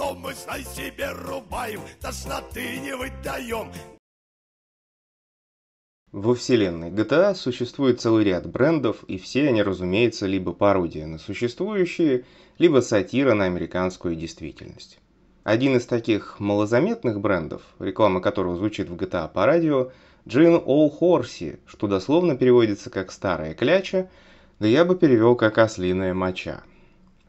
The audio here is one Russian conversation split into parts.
Но мы, знай себе, рубаем, тошноты не выдаем. Во вселенной GTA а существует целый ряд брендов, и все они, разумеется, либо пародия на существующие, либо сатира на американскую действительность. Один из таких малозаметных брендов, реклама которого звучит в GTA а по радио, Джин All Хорси, что дословно переводится как «старая кляча», да я бы перевел как «ослиная моча».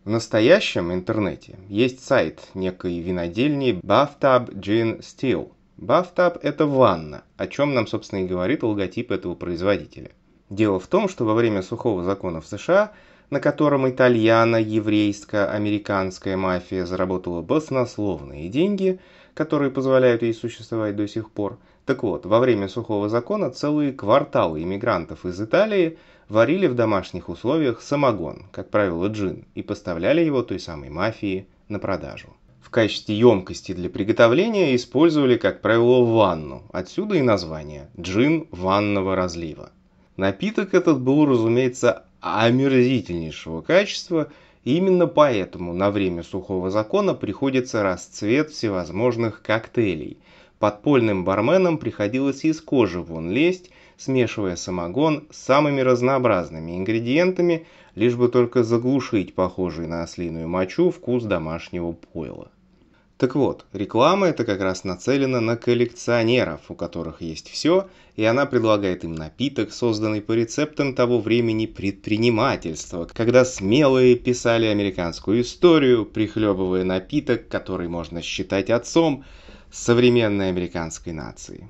В настоящем интернете есть сайт некой винодельни Bathtub Gin Steel. Bathtub – это ванна, о чем нам, собственно, и говорит логотип этого производителя. Дело в том, что во время сухого закона в США на котором итальяно-еврейско-американская мафия заработала баснословные деньги, которые позволяют ей существовать до сих пор. Так вот, во время сухого закона целые кварталы иммигрантов из Италии варили в домашних условиях самогон, как правило джин, и поставляли его той самой мафии на продажу. В качестве емкости для приготовления использовали, как правило, ванну, отсюда и название – джин ванного разлива. Напиток этот был, разумеется, омерзительнейшего качества, и именно поэтому на время сухого закона приходится расцвет всевозможных коктейлей. Подпольным барменам приходилось из кожи вон лезть, смешивая самогон с самыми разнообразными ингредиентами, лишь бы только заглушить похожий на ослиную мочу вкус домашнего пойла. Так вот, реклама это как раз нацелена на коллекционеров, у которых есть все, и она предлагает им напиток, созданный по рецептам того времени предпринимательства, когда смелые писали американскую историю, прихлебывая напиток, который можно считать отцом современной американской нации.